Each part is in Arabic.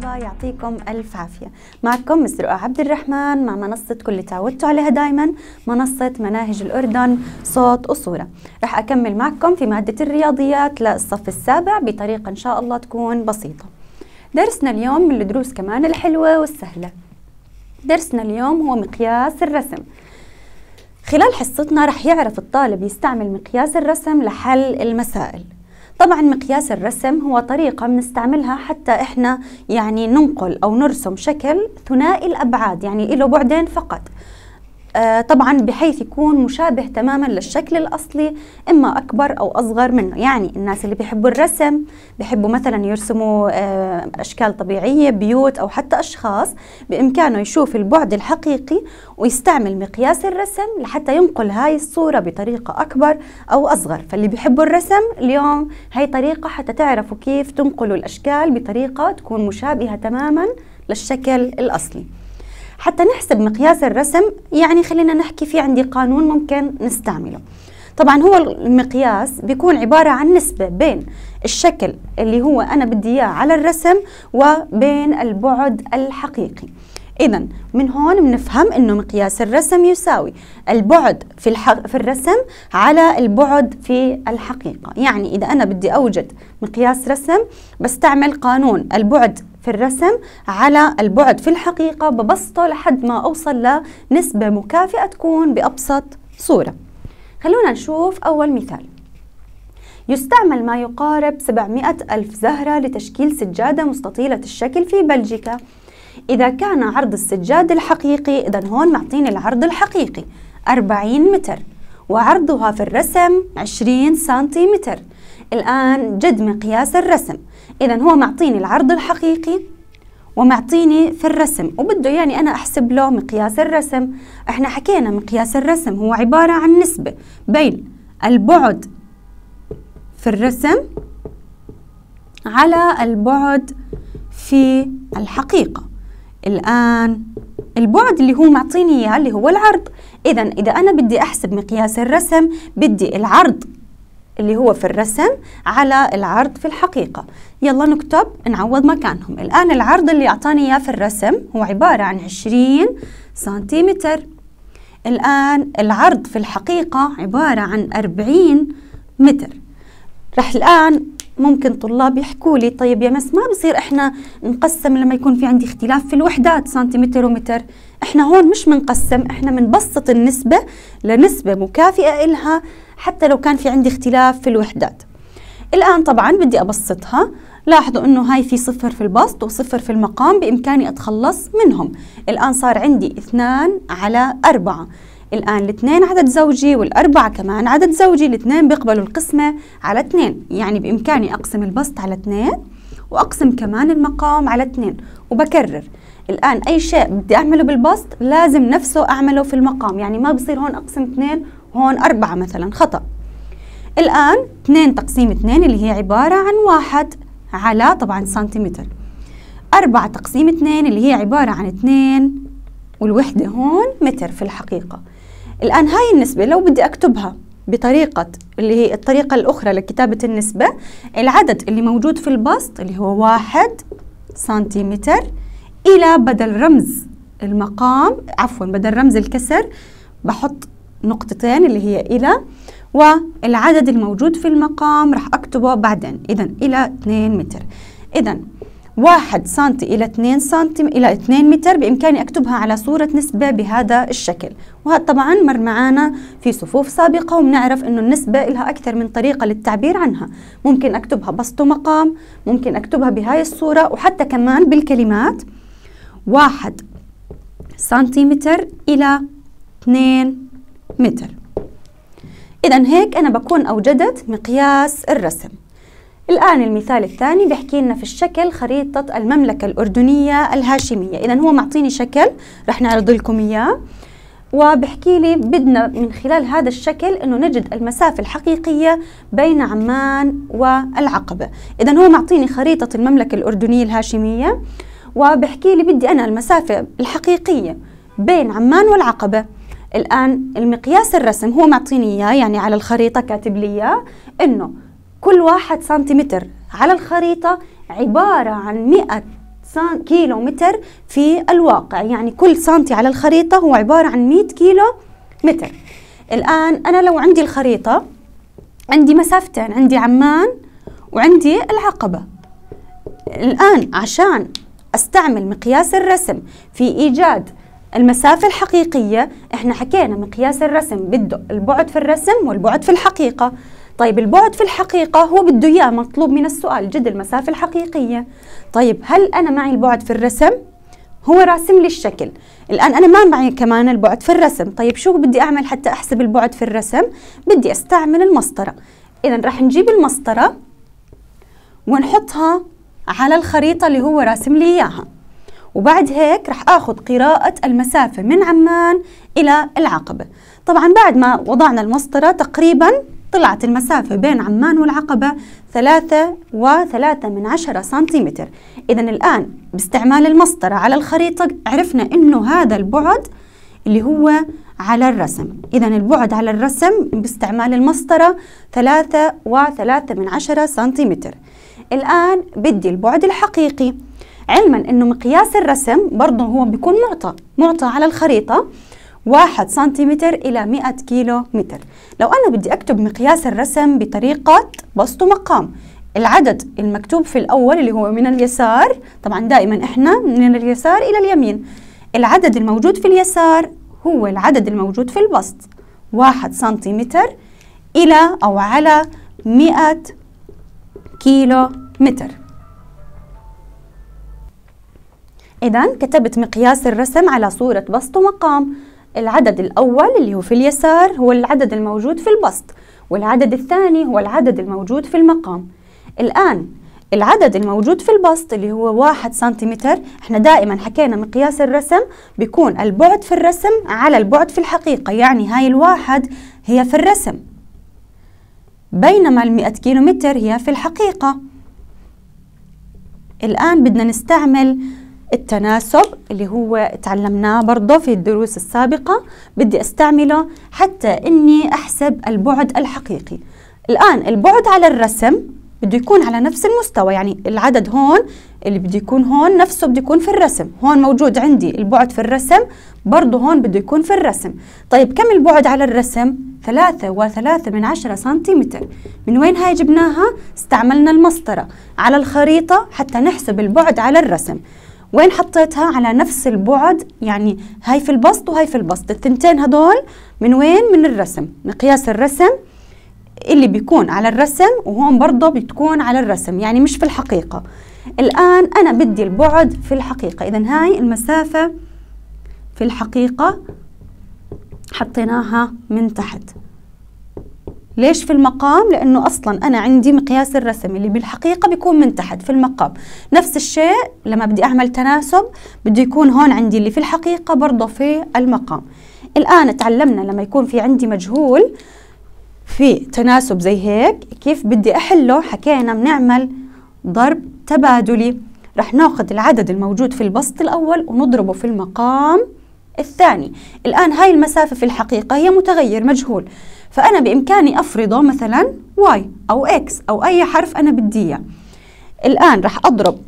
مرحبا يعطيكم ألف عافية معكم مستر عبد الرحمن مع منصه اللي تعودتوا عليها دايما منصة مناهج الأردن صوت وصورة رح أكمل معكم في مادة الرياضيات للصف السابع بطريقة إن شاء الله تكون بسيطة درسنا اليوم من الدروس كمان الحلوة والسهلة درسنا اليوم هو مقياس الرسم خلال حصتنا رح يعرف الطالب يستعمل مقياس الرسم لحل المسائل طبعا مقياس الرسم هو طريقة بنستعملها حتى إحنا يعني ننقل أو نرسم شكل ثنائي الأبعاد يعني له بعدين فقط آه، طبعا بحيث يكون مشابه تماما للشكل الاصلي اما اكبر او اصغر منه يعني الناس اللي بيحبوا الرسم بيحبوا مثلا يرسموا آه، اشكال طبيعيه بيوت او حتى اشخاص بامكانه يشوف البعد الحقيقي ويستعمل مقياس الرسم لحتى ينقل هاي الصوره بطريقه اكبر او اصغر فاللي بيحبوا الرسم اليوم هاي طريقه حتى تعرفوا كيف تنقلوا الاشكال بطريقه تكون مشابهه تماما للشكل الاصلي حتى نحسب مقياس الرسم يعني خلينا نحكي في عندي قانون ممكن نستعمله طبعا هو المقياس بيكون عبارة عن نسبة بين الشكل اللي هو أنا بدي إياه على الرسم وبين البعد الحقيقي إذا من هون بنفهم إنه مقياس الرسم يساوي البعد في الحق في الرسم على البعد في الحقيقة، يعني إذا أنا بدي أوجد مقياس رسم بستعمل قانون البعد في الرسم على البعد في الحقيقة ببسطه لحد ما أوصل لنسبة مكافئة تكون بأبسط صورة خلونا نشوف أول مثال يستعمل ما يقارب 700 ألف زهرة لتشكيل سجادة مستطيلة الشكل في بلجيكا إذا كان عرض السجاد الحقيقي إذا هون معطيني العرض الحقيقي 40 متر وعرضها في الرسم 20 سنتيمتر الآن جد مقياس الرسم إذا هو معطيني العرض الحقيقي ومعطيني في الرسم وبده يعني أنا أحسب له مقياس الرسم إحنا حكينا مقياس الرسم هو عبارة عن نسبة بين البعد في الرسم على البعد في الحقيقة الآن البعد اللي هو معطيني إياه اللي هو العرض إذا إذا أنا بدي أحسب مقياس الرسم بدي العرض اللي هو في الرسم على العرض في الحقيقة يلا نكتب نعوض مكانهم الآن العرض اللي أعطاني إياه في الرسم هو عبارة عن 20 سنتيمتر الآن العرض في الحقيقة عبارة عن 40 متر رح الآن ممكن طلاب يحكوا لي طيب يا مس ما بصير احنا نقسم لما يكون في عندي اختلاف في الوحدات سنتيمتر ومتر احنا هون مش منقسم احنا منبسط النسبة لنسبة مكافئة إلها حتى لو كان في عندي اختلاف في الوحدات الآن طبعا بدي أبسطها لاحظوا انه هاي في صفر في البسط وصفر في المقام بامكاني اتخلص منهم الان صار عندي اثنان على اربعة الآن الاثنين عدد زوجي والأربعة كمان عدد زوجي الاثنين بيقبلوا القسمة على اثنين يعني بإمكاني أقسم البسط على اثنين وأقسم كمان المقام على اثنين وبكرر الآن أي شيء بدي أعمله بالبسط لازم نفسه أعمله في المقام يعني ما بصير هون أقسم اثنين هون أربعة مثلا خطأ الآن اثنين تقسيم اثنين اللي هي عبارة عن واحد على طبعا سنتيمتر أربعة تقسيم اثنين اللي هي عبارة عن اثنين والوحدة هون متر في الحقيقة الآن هاي النسبة لو بدي أكتبها بطريقة اللي هي الطريقة الأخرى لكتابة النسبة العدد اللي موجود في البسط اللي هو واحد سنتيمتر إلى بدل رمز المقام عفوا بدل رمز الكسر بحط نقطتين اللي هي إلى والعدد الموجود في المقام راح أكتبه بعدين إذا إلى 2 متر إذا 1 سنتي إلى 2 سنتي إلى 2 متر بإمكاني أكتبها على صورة نسبة بهذا الشكل وهذا طبعا مر معانا في صفوف سابقة وبنعرف أنه النسبة لها أكثر من طريقة للتعبير عنها ممكن أكتبها بسط ومقام ممكن أكتبها بهاي الصورة وحتى كمان بالكلمات 1 سنتيمتر إلى 2 متر إذا هيك أنا بكون أوجدت مقياس الرسم الآن المثال الثاني بيحكي لنا في الشكل خريطة المملكة الأردنية الهاشمية إذا هو معطيني شكل رح نعرض لكم إياه وبحكي لي بدنا من خلال هذا الشكل انه نجد المسافة الحقيقية بين عمان والعقبة اذا هو معطيني خريطة المملكة الأردنية الهاشمية وبحكي لي بدي أنا المسافة الحقيقية بين عمان والعقبة الآن المقياس الرسم هو معطيني إياه يعني على الخريطة كاتب لي إياه إنه كل واحد سنتيمتر على الخريطة عبارة عن 100 كيلو متر في الواقع يعني كل سنتي على الخريطة هو عبارة عن 100 كيلو متر الآن أنا لو عندي الخريطة عندي مسافتين عندي عمان وعندي العقبة الآن عشان استعمل مقياس الرسم في إيجاد المسافة الحقيقية احنا حكينا مقياس الرسم بده البعد في الرسم والبعد في الحقيقة طيب البعد في الحقيقة هو بده إياه مطلوب من السؤال جد المسافة الحقيقية طيب هل أنا معي البعد في الرسم؟ هو راسم لي الشكل الآن أنا ما معي كمان البعد في الرسم طيب شو بدي أعمل حتى أحسب البعد في الرسم؟ بدي أستعمل المسطرة إذا رح نجيب المسطرة ونحطها على الخريطة اللي هو راسم لي إياها وبعد هيك رح آخذ قراءة المسافة من عمان إلى العقبة طبعا بعد ما وضعنا المسطرة تقريباً طلعت المسافة بين عمان والعقبة ثلاثة وثلاثة من عشرة سنتيمتر إذا الآن باستعمال المسطرة على الخريطة عرفنا أنه هذا البعد اللي هو على الرسم إذا البعد على الرسم باستعمال المسطرة ثلاثة وثلاثة من عشرة سنتيمتر الآن بدي البعد الحقيقي علما أنه مقياس الرسم برضه هو بيكون معطى معطى على الخريطة 1 سنتيمتر إلى 100 كيلو متر لو أنا بدي أكتب مقياس الرسم بطريقة بسط مقام العدد المكتوب في الأول اللي هو من اليسار طبعا دائما إحنا من اليسار إلى اليمين العدد الموجود في اليسار هو العدد الموجود في البسط 1 سنتيمتر إلى أو على 100 كيلو متر إذا كتبت مقياس الرسم على صورة بسط ومقام العدد الأول اللي هو في اليسار هو العدد الموجود في البسط والعدد الثاني هو العدد الموجود في المقام الآن العدد الموجود في البسط اللي هو واحد سنتيمتر احنا دائما حكينا مقياس الرسم بيكون البعد في الرسم على البعد في الحقيقة يعني هاي الواحد هي في الرسم بينما المئة كيلومتر هي في الحقيقة الآن بدنا نستعمل التناسب اللي هو تعلمناه برضه في الدروس السابقة بدي استعمله حتى اني احسب البعد الحقيقي الان البعد على الرسم بده يكون على نفس المستوى يعني العدد هون اللي بده يكون هون نفسه بده يكون في الرسم هون موجود عندي البعد في الرسم برضه هون بده يكون في الرسم طيب كم البعد على الرسم ثلاثة وثلاثة من عشرة سنتيمتر من وين هاي جبناها استعملنا المسطرة على الخريطة حتى نحسب البعد على الرسم وين حطيتها على نفس البعد يعني هاي في البسط وهاي في البسط الثنتين هدول من وين من الرسم مقياس الرسم اللي بيكون على الرسم وهون برضه بتكون على الرسم يعني مش في الحقيقة الآن أنا بدي البعد في الحقيقة إذا هاي المسافة في الحقيقة حطيناها من تحت ليش في المقام؟ لأنه أصلا أنا عندي مقياس الرسم اللي بالحقيقة بيكون من تحت في المقام نفس الشيء لما بدي أعمل تناسب بده يكون هون عندي اللي في الحقيقة برضه في المقام الآن تعلمنا لما يكون في عندي مجهول في تناسب زي هيك كيف بدي أحله حكينا بنعمل ضرب تبادلي رح ناخذ العدد الموجود في البسط الأول ونضربه في المقام الثاني الآن هاي المسافة في الحقيقة هي متغير مجهول فأنا بإمكاني أفرضه مثلا y أو x أو أي حرف أنا بدي إياه الآن رح أضرب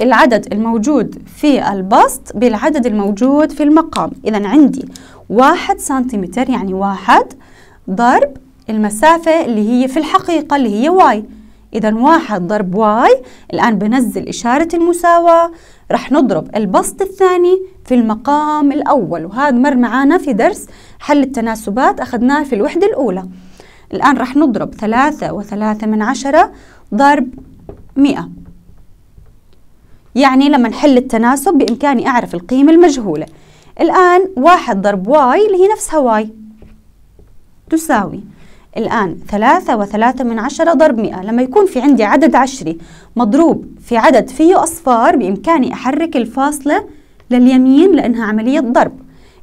العدد الموجود في البسط بالعدد الموجود في المقام إذا عندي واحد سنتيمتر يعني واحد ضرب المسافة اللي هي في الحقيقة اللي هي واي إذا واحد ضرب واي الآن بنزل إشارة المساواة رح نضرب البسط الثاني في المقام الأول وهذا مر معانا في درس حل التناسبات أخذناه في الوحدة الأولى الآن رح نضرب ثلاثة وثلاثة من عشرة ضرب مئة يعني لما نحل التناسب بإمكاني أعرف القيمة المجهولة الآن واحد ضرب واي اللي هي نفسها واي تساوي الآن ثلاثة وثلاثة من عشرة ضرب مئة لما يكون في عندي عدد عشري مضروب في عدد فيه أصفار بإمكاني أحرك الفاصلة لليمين لأنها عملية ضرب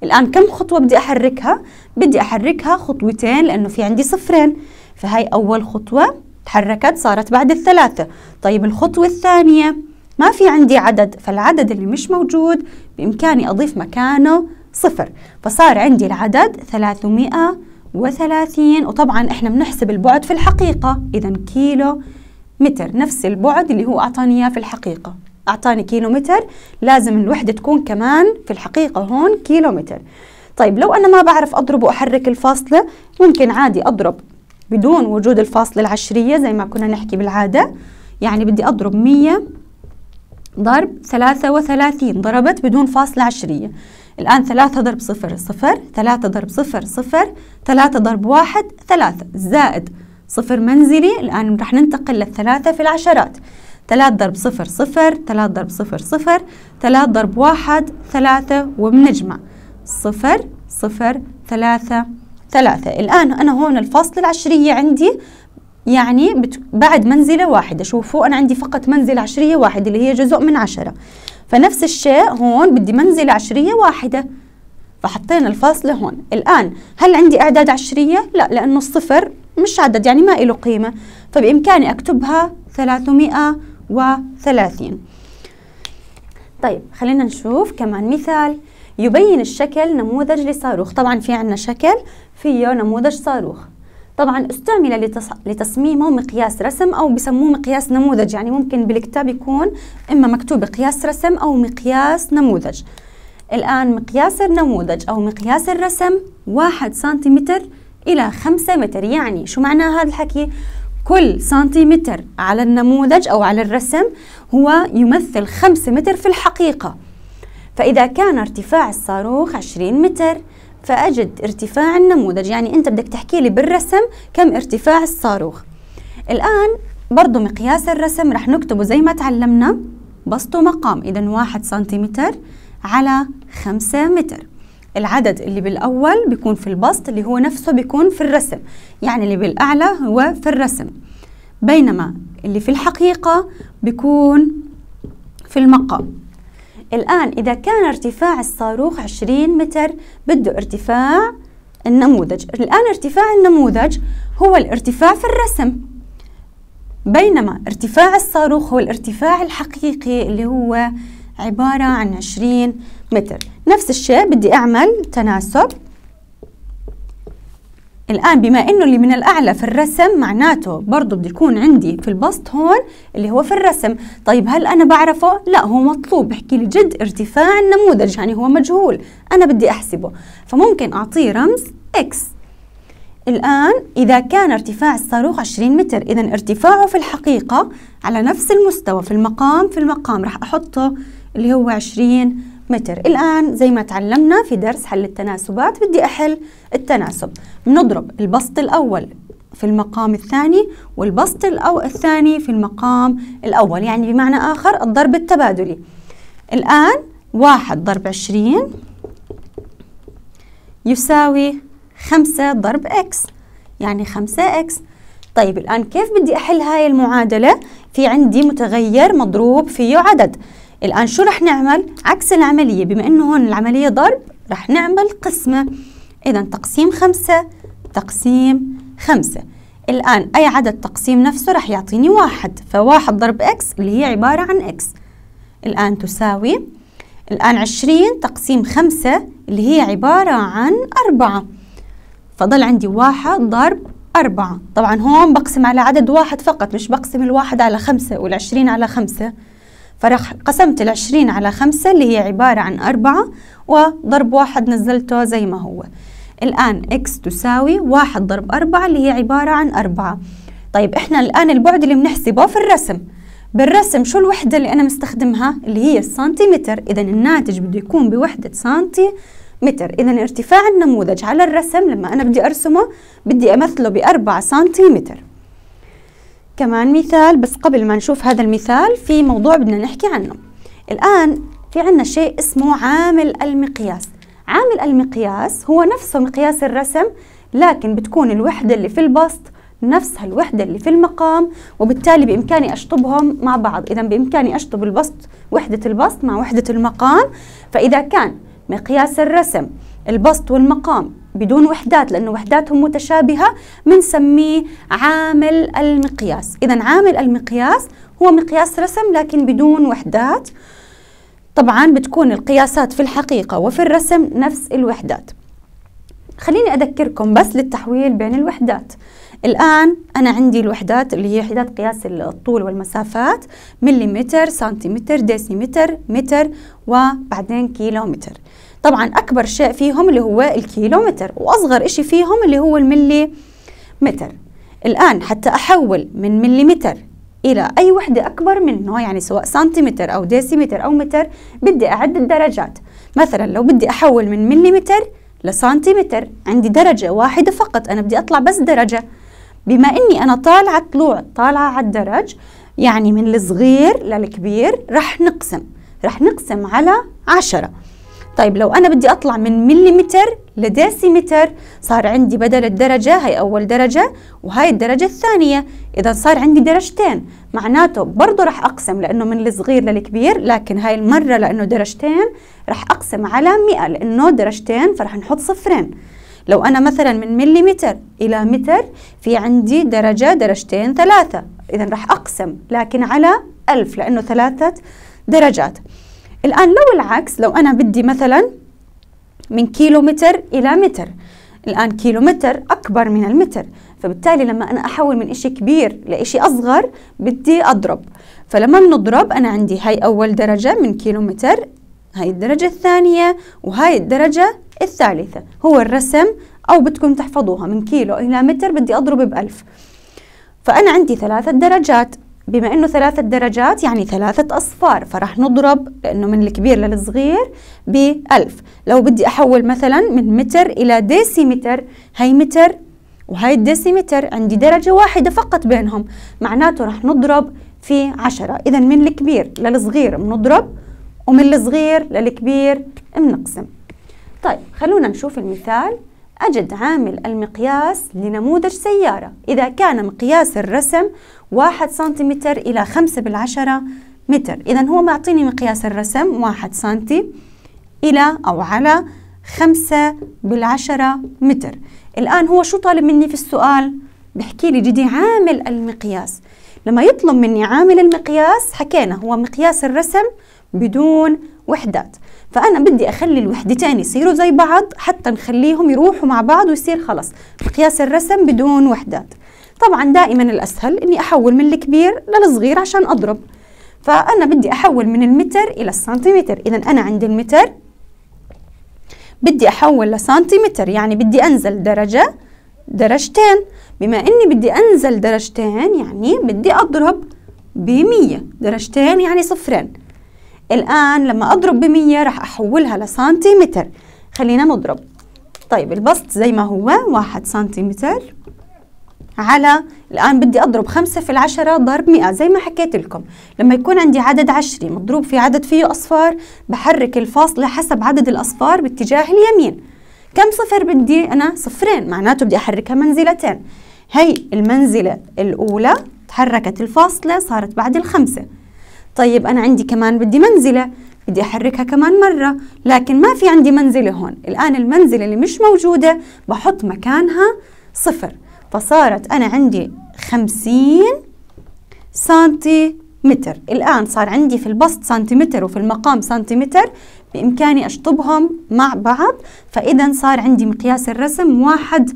الآن كم خطوة بدي أحركها؟ بدي أحركها خطوتين لأنه في عندي صفرين فهي أول خطوة تحركت صارت بعد الثلاثة طيب الخطوة الثانية ما في عندي عدد فالعدد اللي مش موجود بإمكاني أضيف مكانه صفر فصار عندي العدد 300 وثلاثين وطبعا احنا بنحسب البعد في الحقيقة إذا كيلو متر نفس البعد اللي هو أعطاني إياه في الحقيقة أعطاني كيلو متر لازم الوحدة تكون كمان في الحقيقة هون كيلو متر طيب لو أنا ما بعرف أضرب وأحرك الفاصلة ممكن عادي أضرب بدون وجود الفاصلة العشرية زي ما كنا نحكي بالعادة يعني بدي أضرب مية ضرب ثلاثة وثلاثين ضربت بدون فاصلة عشرية الآن ثلاثة ضرب صفر صفر ثلاثة ضرب صفر صفر ثلاثة ضرب واحد ثلاثة زائد صفر منزلي الآن رح ننتقل للثلاثة في العشرات ثلاثة ضرب صفر صفر ثلاثة ضرب صفر صفر ثلاثة ضرب واحد ثلاثة وبنجمع صفر صفر ثلاثة ثلاثة الآن أنا هون الفاصلة العشرية عندي يعني بعد منزلة واحدة شوفوا أنا عندي فقط منزلة عشرية واحدة اللي هي جزء من عشرة فنفس الشيء هون بدي منزل عشرية واحدة فحطينا الفاصلة هون الآن هل عندي إعداد عشرية؟ لا لأنه الصفر مش عدد يعني ما له قيمة فبإمكاني أكتبها 330 طيب خلينا نشوف كمان مثال يبين الشكل نموذج لصاروخ طبعا في عندنا شكل فيه نموذج صاروخ طبعا استعمل لتصميمه مقياس رسم أو بسموه مقياس نموذج يعني ممكن بالكتاب يكون إما مكتوب مقياس رسم أو مقياس نموذج الآن مقياس النموذج أو مقياس الرسم واحد سنتيمتر إلى خمسة متر يعني شو معنى هذا الحكي؟ كل سنتيمتر على النموذج أو على الرسم هو يمثل خمسة متر في الحقيقة فإذا كان ارتفاع الصاروخ 20 متر فأجد ارتفاع النموذج يعني أنت بدك تحكي لي بالرسم كم ارتفاع الصاروخ الآن برضو مقياس الرسم رح نكتبه زي ما تعلمنا بسطه مقام إذا واحد سنتيمتر على خمسة متر العدد اللي بالأول بيكون في البسط اللي هو نفسه بيكون في الرسم يعني اللي بالأعلى هو في الرسم بينما اللي في الحقيقة بيكون في المقام الآن إذا كان ارتفاع الصاروخ 20 متر بده ارتفاع النموذج الآن ارتفاع النموذج هو الارتفاع في الرسم بينما ارتفاع الصاروخ هو الارتفاع الحقيقي اللي هو عبارة عن 20 متر نفس الشيء بدي أعمل تناسب الآن بما إنه اللي من الأعلى في الرسم معناته برضه بده يكون عندي في البسط هون اللي هو في الرسم طيب هل أنا بعرفه؟ لا هو مطلوب بحكي لي جد ارتفاع النموذج يعني هو مجهول أنا بدي أحسبه فممكن أعطيه رمز X الآن إذا كان ارتفاع الصاروخ 20 متر إذا ارتفاعه في الحقيقة على نفس المستوى في المقام في المقام راح أحطه اللي هو 20 متر الآن زي ما تعلمنا في درس حل التناسبات بدي أحل التناسب بنضرب البسط الأول في المقام الثاني والبسط الأو الثاني في المقام الأول يعني بمعنى آخر الضرب التبادلي الآن واحد ضرب عشرين يساوي خمسة ضرب إكس يعني خمسة إكس طيب الآن كيف بدي أحل هاي المعادلة؟ في عندي متغير مضروب فيه عدد الآن شو رح نعمل؟ عكس العملية بما إنه هون العملية ضرب رح نعمل قسمة إذا تقسيم خمسة تقسيم خمسة الآن أي عدد تقسيم نفسه رح يعطيني واحد فواحد ضرب إكس اللي هي عبارة عن إكس الآن تساوي الآن عشرين تقسيم خمسة اللي هي عبارة عن أربعة فضل عندي واحد ضرب أربعة طبعا هون بقسم على عدد واحد فقط مش بقسم الواحد على خمسة والعشرين على خمسة فراح قسمت العشرين على خمسة اللي هي عبارة عن أربعة وضرب واحد نزلته زي ما هو الآن x تساوي واحد ضرب أربعة اللي هي عبارة عن أربعة طيب إحنا الآن البعد اللي بنحسبه في الرسم بالرسم شو الوحدة اللي أنا مستخدمها اللي هي السنتيمتر إذا الناتج بده يكون بوحدة سنتيمتر إذا ارتفاع النموذج على الرسم لما أنا بدي أرسمه بدي أمثله بأربعة سنتيمتر كمان مثال بس قبل ما نشوف هذا المثال في موضوع بدنا نحكي عنه الآن في عنا شيء اسمه عامل المقياس عامل المقياس هو نفسه مقياس الرسم لكن بتكون الوحدة اللي في البسط نفسها الوحدة اللي في المقام وبالتالي بإمكاني أشطبهم مع بعض إذا بإمكاني أشطب البسط وحدة البسط مع وحدة المقام فإذا كان مقياس الرسم البسط والمقام بدون وحدات لأن وحداتهم متشابهة بنسميه عامل المقياس إذا عامل المقياس هو مقياس رسم لكن بدون وحدات طبعا بتكون القياسات في الحقيقة وفي الرسم نفس الوحدات خليني أذكركم بس للتحويل بين الوحدات الآن أنا عندي الوحدات اللي هي وحدات قياس الطول والمسافات مليمتر سنتيمتر ديسيمتر متر وبعدين كيلومتر طبعا أكبر شيء فيهم اللي هو الكيلومتر وأصغر إشي فيهم اللي هو الملي متر الآن حتى أحول من ملي متر إلى أي وحدة أكبر منه يعني سواء سنتيمتر أو ديسيمتر أو متر بدي أعد الدرجات مثلا لو بدي أحول من ملي متر لسنتيمتر عندي درجة واحدة فقط أنا بدي أطلع بس درجة بما إني أنا طالعة طلوع طالعة على الدرج يعني من الصغير للكبير رح نقسم رح نقسم على عشرة طيب لو أنا بدي أطلع من مليمتر لديسيمتر صار عندي بدل الدرجة هي أول درجة وهي الدرجة الثانية إذا صار عندي درجتين معناته برضه رح أقسم لأنه من الصغير للكبير لكن هاي المرة لأنه درجتين رح أقسم على 100 لأنه درجتين فرح نحط صفرين لو أنا مثلا من مليمتر إلى متر في عندي درجة درجتين ثلاثة إذا رح أقسم لكن على ألف لأنه ثلاثة درجات الآن لو العكس لو أنا بدي مثلا من كيلومتر إلى متر الآن كيلومتر أكبر من المتر فبالتالي لما أنا أحول من إشي كبير لإشي أصغر بدي أضرب فلما بنضرب أنا عندي هاي أول درجة من كيلومتر هاي الدرجة الثانية وهاي الدرجة الثالثة هو الرسم أو بدكم تحفظوها من كيلو إلى متر بدي أضرب بألف فأنا عندي ثلاثة درجات بما انه ثلاثة درجات يعني ثلاثة اصفار فرح نضرب لانه من الكبير للصغير 1000 لو بدي احول مثلا من متر الى ديسيمتر هي متر وهي الديسيمتر عندي درجة واحدة فقط بينهم معناته رح نضرب في عشرة إذا من الكبير للصغير بنضرب ومن الصغير للكبير بنقسم طيب خلونا نشوف المثال أجد عامل المقياس لنموذج سيارة إذا كان مقياس الرسم واحد سنتيمتر إلى خمسة بالعشرة متر إذا هو معطيني مقياس الرسم واحد سنتي إلى أو على خمسة بالعشرة متر الآن هو شو طالب مني في السؤال؟ بحكي لي جدي عامل المقياس لما يطلب مني عامل المقياس حكينا هو مقياس الرسم بدون وحدات فانا بدي اخلي الوحدتين يصيروا زي بعض حتى نخليهم يروحوا مع بعض ويصير خلص مقياس الرسم بدون وحدات طبعا دائما الاسهل اني احول من الكبير للصغير عشان اضرب فانا بدي احول من المتر الى السنتيمتر اذا انا عند المتر بدي احول لسنتيمتر يعني بدي انزل درجه درجتين بما اني بدي انزل درجتين يعني بدي اضرب بمية درجتين يعني صفرين الآن لما أضرب بمية راح أحولها لسنتيمتر خلينا نضرب طيب البسط زي ما هو واحد سنتيمتر على الآن بدي أضرب خمسة في العشرة ضرب مئة زي ما حكيت لكم لما يكون عندي عدد عشري مضروب في عدد فيه أصفار بحرك الفاصلة حسب عدد الأصفار باتجاه اليمين كم صفر بدي أنا صفرين معناته بدي أحركها منزلتين هي المنزلة الأولى تحركت الفاصلة صارت بعد الخمسة طيب أنا عندي كمان بدي منزلة بدي أحركها كمان مرة لكن ما في عندي منزلة هون الآن المنزلة اللي مش موجودة بحط مكانها صفر فصارت أنا عندي خمسين سنتيمتر الآن صار عندي في البسط سنتيمتر وفي المقام سنتيمتر بإمكاني أشطبهم مع بعض فإذا صار عندي مقياس الرسم واحد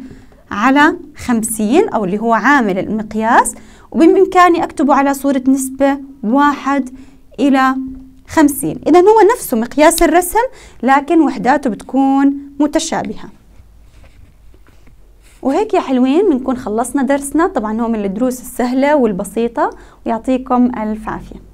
على خمسين أو اللي هو عامل المقياس وبإمكاني أكتبه على صورة نسبة واحد إلى خمسين إذا هو نفسه مقياس الرسم لكن وحداته بتكون متشابهة وهيك يا حلوين بنكون خلصنا درسنا طبعا هو من الدروس السهلة والبسيطة ويعطيكم ألف عافية